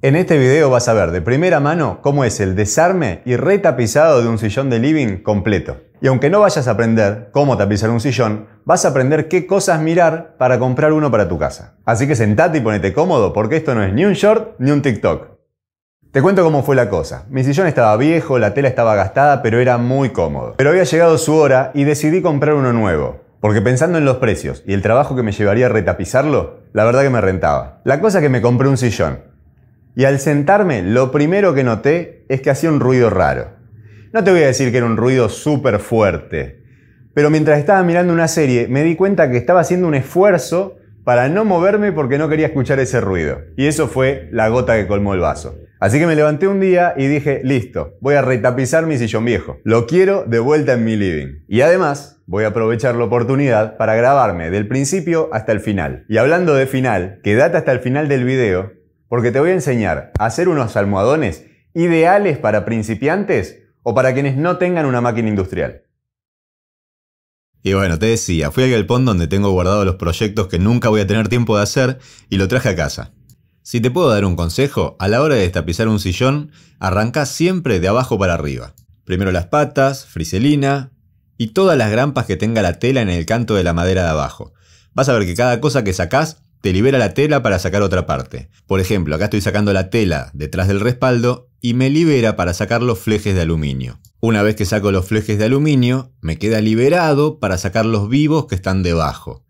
En este video vas a ver de primera mano cómo es el desarme y retapizado de un sillón de living completo. Y aunque no vayas a aprender cómo tapizar un sillón, vas a aprender qué cosas mirar para comprar uno para tu casa. Así que sentate y ponete cómodo porque esto no es ni un short ni un TikTok. Te cuento cómo fue la cosa. Mi sillón estaba viejo, la tela estaba gastada, pero era muy cómodo. Pero había llegado su hora y decidí comprar uno nuevo. Porque pensando en los precios y el trabajo que me llevaría a retapizarlo, la verdad que me rentaba. La cosa es que me compré un sillón. Y al sentarme, lo primero que noté es que hacía un ruido raro. No te voy a decir que era un ruido súper fuerte, pero mientras estaba mirando una serie me di cuenta que estaba haciendo un esfuerzo para no moverme porque no quería escuchar ese ruido. Y eso fue la gota que colmó el vaso. Así que me levanté un día y dije, listo, voy a retapizar mi sillón viejo. Lo quiero de vuelta en mi living. Y además, voy a aprovechar la oportunidad para grabarme del principio hasta el final. Y hablando de final, que data hasta el final del video porque te voy a enseñar a hacer unos almohadones ideales para principiantes o para quienes no tengan una máquina industrial. Y bueno, te decía, fui al galpón donde tengo guardados los proyectos que nunca voy a tener tiempo de hacer y lo traje a casa. Si te puedo dar un consejo, a la hora de destapizar un sillón, arranca siempre de abajo para arriba. Primero las patas, friselina y todas las grampas que tenga la tela en el canto de la madera de abajo. Vas a ver que cada cosa que sacás te libera la tela para sacar otra parte. Por ejemplo, acá estoy sacando la tela detrás del respaldo y me libera para sacar los flejes de aluminio. Una vez que saco los flejes de aluminio, me queda liberado para sacar los vivos que están debajo.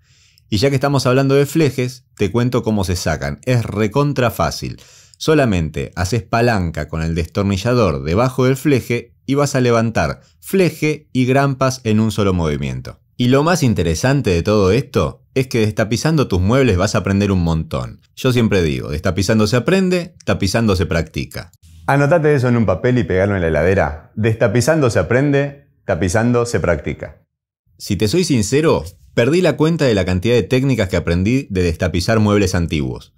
Y ya que estamos hablando de flejes, te cuento cómo se sacan. Es recontra fácil. Solamente haces palanca con el destornillador debajo del fleje y vas a levantar fleje y grampas en un solo movimiento. Y lo más interesante de todo esto es que destapizando tus muebles vas a aprender un montón. Yo siempre digo, destapizando se aprende, tapizando se practica. Anotate eso en un papel y pegarlo en la heladera. Destapizando se aprende, tapizando se practica. Si te soy sincero, perdí la cuenta de la cantidad de técnicas que aprendí de destapizar muebles antiguos.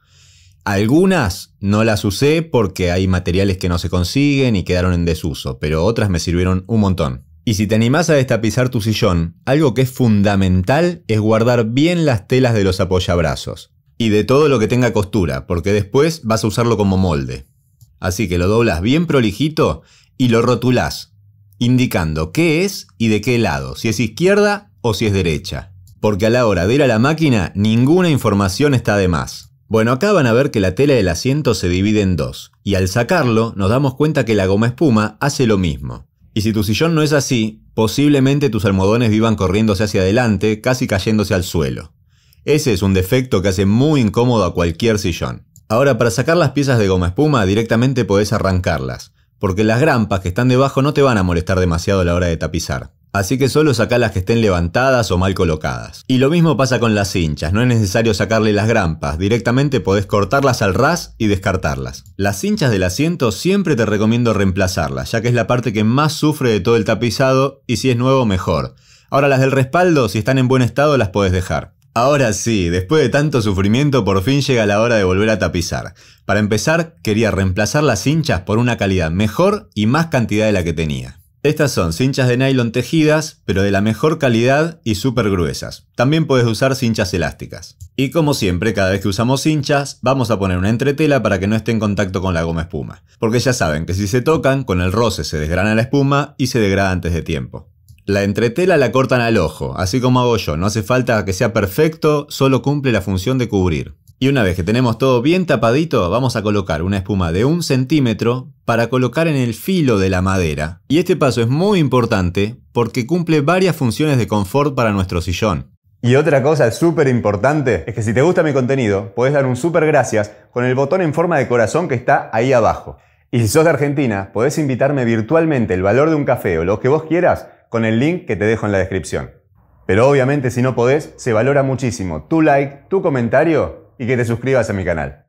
Algunas no las usé porque hay materiales que no se consiguen y quedaron en desuso, pero otras me sirvieron un montón. Y si te animás a destapizar tu sillón, algo que es fundamental es guardar bien las telas de los apoyabrazos. Y de todo lo que tenga costura, porque después vas a usarlo como molde. Así que lo doblas bien prolijito y lo rotulás, indicando qué es y de qué lado, si es izquierda o si es derecha. Porque a la hora de ir a la máquina, ninguna información está de más. Bueno, acá van a ver que la tela del asiento se divide en dos, y al sacarlo nos damos cuenta que la goma espuma hace lo mismo. Y si tu sillón no es así, posiblemente tus almohadones vivan corriéndose hacia adelante, casi cayéndose al suelo. Ese es un defecto que hace muy incómodo a cualquier sillón. Ahora, para sacar las piezas de goma espuma, directamente podés arrancarlas, porque las grampas que están debajo no te van a molestar demasiado a la hora de tapizar. Así que solo saca las que estén levantadas o mal colocadas. Y lo mismo pasa con las hinchas, no es necesario sacarle las grampas, directamente podés cortarlas al ras y descartarlas. Las cinchas del asiento siempre te recomiendo reemplazarlas, ya que es la parte que más sufre de todo el tapizado y si es nuevo mejor. Ahora las del respaldo, si están en buen estado las podés dejar. Ahora sí, después de tanto sufrimiento por fin llega la hora de volver a tapizar. Para empezar, quería reemplazar las hinchas por una calidad mejor y más cantidad de la que tenía. Estas son cinchas de nylon tejidas, pero de la mejor calidad y súper gruesas. También puedes usar cinchas elásticas. Y como siempre, cada vez que usamos cinchas, vamos a poner una entretela para que no esté en contacto con la goma espuma. Porque ya saben que si se tocan, con el roce se desgrana la espuma y se degrada antes de tiempo. La entretela la cortan al ojo, así como hago yo, no hace falta que sea perfecto, solo cumple la función de cubrir. Y una vez que tenemos todo bien tapadito, vamos a colocar una espuma de un centímetro para colocar en el filo de la madera. Y este paso es muy importante porque cumple varias funciones de confort para nuestro sillón. Y otra cosa súper importante es que si te gusta mi contenido, podés dar un súper gracias con el botón en forma de corazón que está ahí abajo. Y si sos de Argentina, podés invitarme virtualmente el valor de un café o lo que vos quieras con el link que te dejo en la descripción. Pero obviamente si no podés, se valora muchísimo tu like, tu comentario y que te suscribas a mi canal.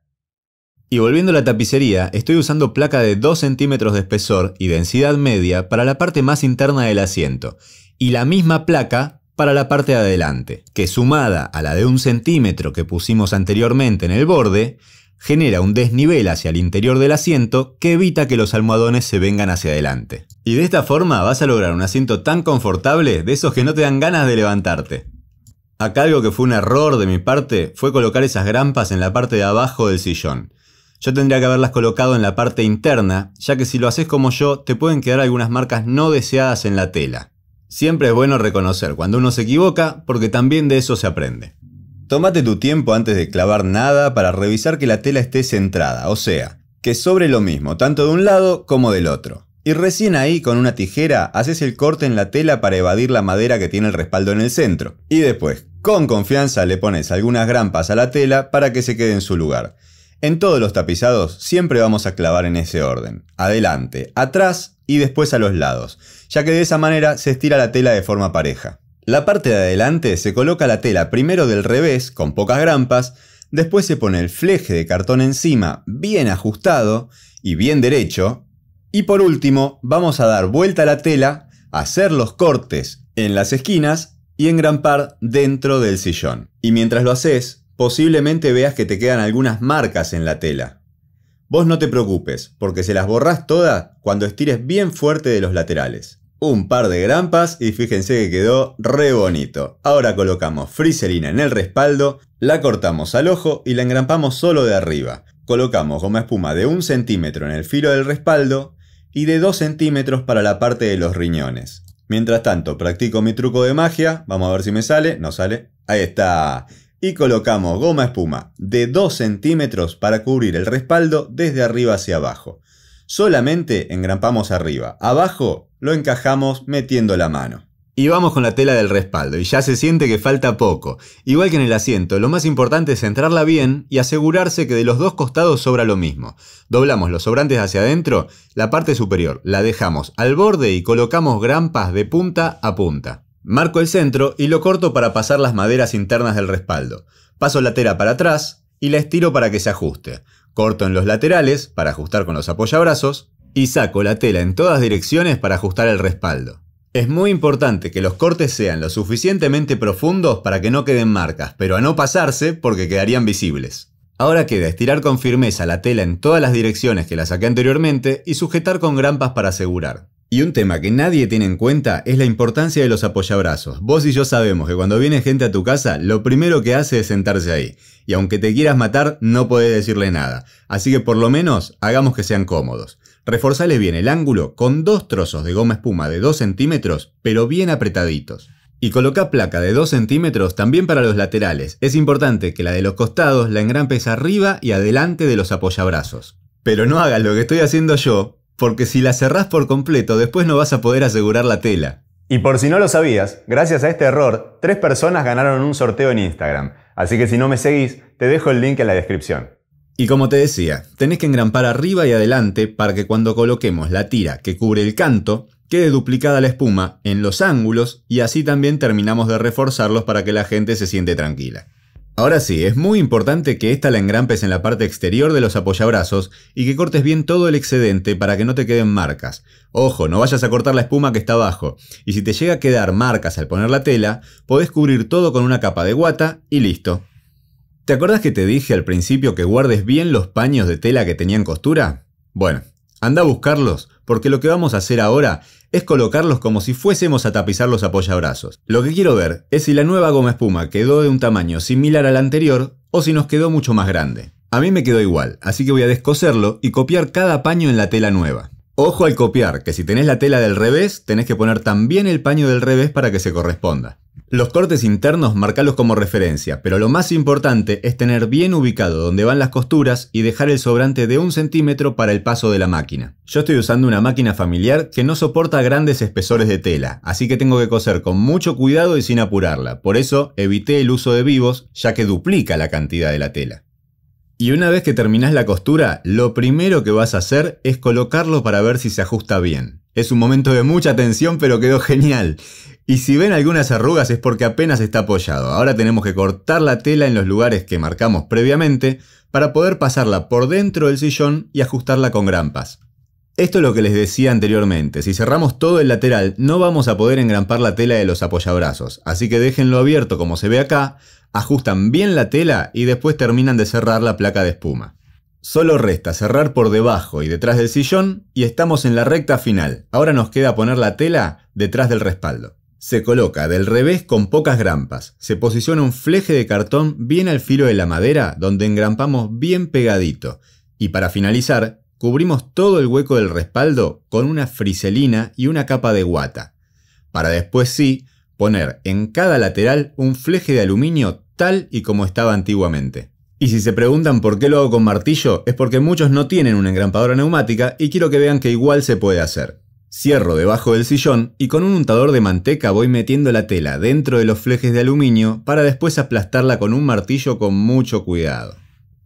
Y volviendo a la tapicería, estoy usando placa de 2 centímetros de espesor y densidad media para la parte más interna del asiento, y la misma placa para la parte de adelante, que sumada a la de un centímetro que pusimos anteriormente en el borde, genera un desnivel hacia el interior del asiento que evita que los almohadones se vengan hacia adelante. Y de esta forma vas a lograr un asiento tan confortable de esos que no te dan ganas de levantarte. Acá algo que fue un error de mi parte fue colocar esas grampas en la parte de abajo del sillón. Yo tendría que haberlas colocado en la parte interna, ya que si lo haces como yo, te pueden quedar algunas marcas no deseadas en la tela. Siempre es bueno reconocer cuando uno se equivoca, porque también de eso se aprende. Tómate tu tiempo antes de clavar nada para revisar que la tela esté centrada, o sea, que sobre lo mismo, tanto de un lado como del otro. Y recién ahí, con una tijera, haces el corte en la tela para evadir la madera que tiene el respaldo en el centro. Y después, con confianza, le pones algunas grampas a la tela para que se quede en su lugar. En todos los tapizados siempre vamos a clavar en ese orden. Adelante, atrás y después a los lados, ya que de esa manera se estira la tela de forma pareja. La parte de adelante se coloca la tela primero del revés, con pocas grampas, después se pone el fleje de cartón encima, bien ajustado y bien derecho, y por último, vamos a dar vuelta a la tela, hacer los cortes en las esquinas y engrampar dentro del sillón. Y mientras lo haces, posiblemente veas que te quedan algunas marcas en la tela. Vos no te preocupes, porque se las borrás todas cuando estires bien fuerte de los laterales. Un par de grampas y fíjense que quedó re bonito. Ahora colocamos friselina en el respaldo, la cortamos al ojo y la engrampamos solo de arriba. Colocamos goma espuma de un centímetro en el filo del respaldo, y de 2 centímetros para la parte de los riñones. Mientras tanto, practico mi truco de magia, vamos a ver si me sale, no sale, ahí está. Y colocamos goma espuma de 2 centímetros para cubrir el respaldo desde arriba hacia abajo. Solamente engrampamos arriba, abajo lo encajamos metiendo la mano. Y vamos con la tela del respaldo, y ya se siente que falta poco. Igual que en el asiento, lo más importante es centrarla bien y asegurarse que de los dos costados sobra lo mismo. Doblamos los sobrantes hacia adentro, la parte superior la dejamos al borde y colocamos grampas de punta a punta. Marco el centro y lo corto para pasar las maderas internas del respaldo. Paso la tela para atrás y la estiro para que se ajuste. Corto en los laterales para ajustar con los apoyabrazos y saco la tela en todas direcciones para ajustar el respaldo. Es muy importante que los cortes sean lo suficientemente profundos para que no queden marcas, pero a no pasarse porque quedarían visibles. Ahora queda estirar con firmeza la tela en todas las direcciones que la saqué anteriormente y sujetar con grampas para asegurar. Y un tema que nadie tiene en cuenta es la importancia de los apoyabrazos. Vos y yo sabemos que cuando viene gente a tu casa, lo primero que hace es sentarse ahí. Y aunque te quieras matar, no podés decirle nada. Así que por lo menos hagamos que sean cómodos reforzale bien el ángulo con dos trozos de goma espuma de 2 centímetros, pero bien apretaditos. Y coloca placa de 2 centímetros también para los laterales. Es importante que la de los costados la engrampes arriba y adelante de los apoyabrazos. Pero no hagas lo que estoy haciendo yo, porque si la cerrás por completo después no vas a poder asegurar la tela. Y por si no lo sabías, gracias a este error, tres personas ganaron un sorteo en Instagram. Así que si no me seguís, te dejo el link en la descripción. Y como te decía, tenés que engrampar arriba y adelante para que cuando coloquemos la tira que cubre el canto, quede duplicada la espuma en los ángulos y así también terminamos de reforzarlos para que la gente se siente tranquila. Ahora sí, es muy importante que esta la engrampes en la parte exterior de los apoyabrazos y que cortes bien todo el excedente para que no te queden marcas. Ojo, no vayas a cortar la espuma que está abajo, y si te llega a quedar marcas al poner la tela, podés cubrir todo con una capa de guata y listo. ¿Te acuerdas que te dije al principio que guardes bien los paños de tela que tenían costura? Bueno, anda a buscarlos, porque lo que vamos a hacer ahora es colocarlos como si fuésemos a tapizar los apoyabrazos. Lo que quiero ver es si la nueva goma espuma quedó de un tamaño similar al anterior o si nos quedó mucho más grande. A mí me quedó igual, así que voy a descoserlo y copiar cada paño en la tela nueva. Ojo al copiar, que si tenés la tela del revés, tenés que poner también el paño del revés para que se corresponda. Los cortes internos marcalos como referencia, pero lo más importante es tener bien ubicado donde van las costuras y dejar el sobrante de un centímetro para el paso de la máquina. Yo estoy usando una máquina familiar que no soporta grandes espesores de tela, así que tengo que coser con mucho cuidado y sin apurarla, por eso evité el uso de vivos ya que duplica la cantidad de la tela. Y una vez que terminás la costura, lo primero que vas a hacer es colocarlo para ver si se ajusta bien. Es un momento de mucha tensión, pero quedó genial. Y si ven algunas arrugas es porque apenas está apoyado. Ahora tenemos que cortar la tela en los lugares que marcamos previamente para poder pasarla por dentro del sillón y ajustarla con grampas. Esto es lo que les decía anteriormente, si cerramos todo el lateral no vamos a poder engrampar la tela de los apoyabrazos, así que déjenlo abierto como se ve acá, ajustan bien la tela y después terminan de cerrar la placa de espuma. Solo resta cerrar por debajo y detrás del sillón y estamos en la recta final. Ahora nos queda poner la tela detrás del respaldo. Se coloca del revés con pocas grampas. Se posiciona un fleje de cartón bien al filo de la madera donde engrampamos bien pegadito. Y para finalizar, cubrimos todo el hueco del respaldo con una friselina y una capa de guata, para después sí poner en cada lateral un fleje de aluminio tal y como estaba antiguamente. Y si se preguntan por qué lo hago con martillo, es porque muchos no tienen una engrampadora neumática y quiero que vean que igual se puede hacer. Cierro debajo del sillón y con un untador de manteca voy metiendo la tela dentro de los flejes de aluminio para después aplastarla con un martillo con mucho cuidado.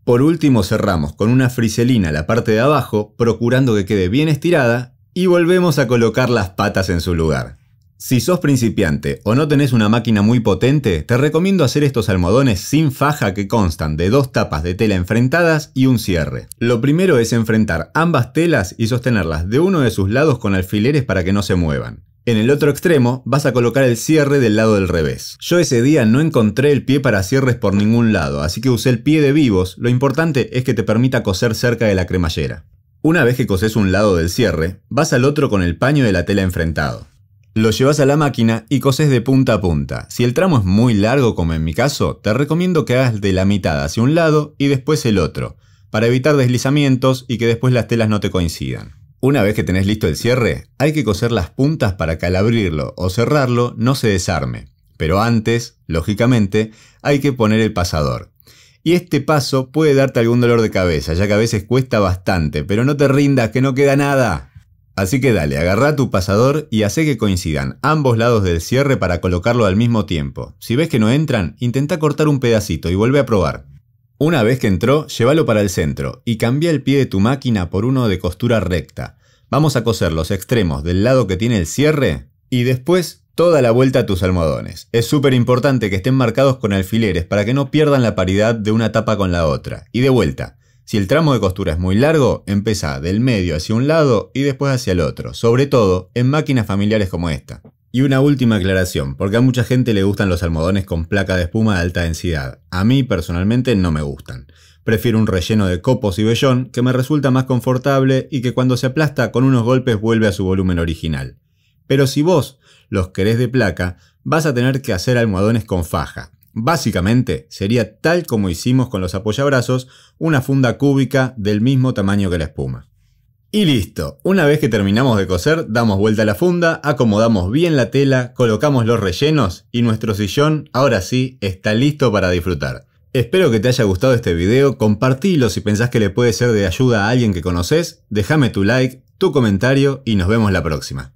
Por último cerramos con una friselina la parte de abajo, procurando que quede bien estirada, y volvemos a colocar las patas en su lugar. Si sos principiante o no tenés una máquina muy potente, te recomiendo hacer estos almohadones sin faja que constan de dos tapas de tela enfrentadas y un cierre. Lo primero es enfrentar ambas telas y sostenerlas de uno de sus lados con alfileres para que no se muevan. En el otro extremo vas a colocar el cierre del lado del revés. Yo ese día no encontré el pie para cierres por ningún lado, así que usé el pie de vivos, lo importante es que te permita coser cerca de la cremallera. Una vez que coses un lado del cierre, vas al otro con el paño de la tela enfrentado. Lo llevas a la máquina y coses de punta a punta. Si el tramo es muy largo como en mi caso, te recomiendo que hagas de la mitad hacia un lado y después el otro, para evitar deslizamientos y que después las telas no te coincidan. Una vez que tenés listo el cierre, hay que coser las puntas para que al abrirlo o cerrarlo no se desarme. Pero antes, lógicamente, hay que poner el pasador. Y este paso puede darte algún dolor de cabeza, ya que a veces cuesta bastante, pero no te rindas, que no queda nada. Así que dale, agarra tu pasador y hace que coincidan ambos lados del cierre para colocarlo al mismo tiempo. Si ves que no entran, intenta cortar un pedacito y vuelve a probar. Una vez que entró, llévalo para el centro y cambia el pie de tu máquina por uno de costura recta. Vamos a coser los extremos del lado que tiene el cierre y después toda la vuelta a tus almohadones. Es súper importante que estén marcados con alfileres para que no pierdan la paridad de una tapa con la otra. Y de vuelta, si el tramo de costura es muy largo, empieza del medio hacia un lado y después hacia el otro, sobre todo en máquinas familiares como esta. Y una última aclaración, porque a mucha gente le gustan los almohadones con placa de espuma de alta densidad. A mí personalmente no me gustan. Prefiero un relleno de copos y vellón que me resulta más confortable y que cuando se aplasta con unos golpes vuelve a su volumen original. Pero si vos los querés de placa, vas a tener que hacer almohadones con faja. Básicamente sería tal como hicimos con los apoyabrazos, una funda cúbica del mismo tamaño que la espuma. Y listo, una vez que terminamos de coser, damos vuelta a la funda, acomodamos bien la tela, colocamos los rellenos y nuestro sillón ahora sí está listo para disfrutar. Espero que te haya gustado este video, compartilo si pensás que le puede ser de ayuda a alguien que conoces, déjame tu like, tu comentario y nos vemos la próxima.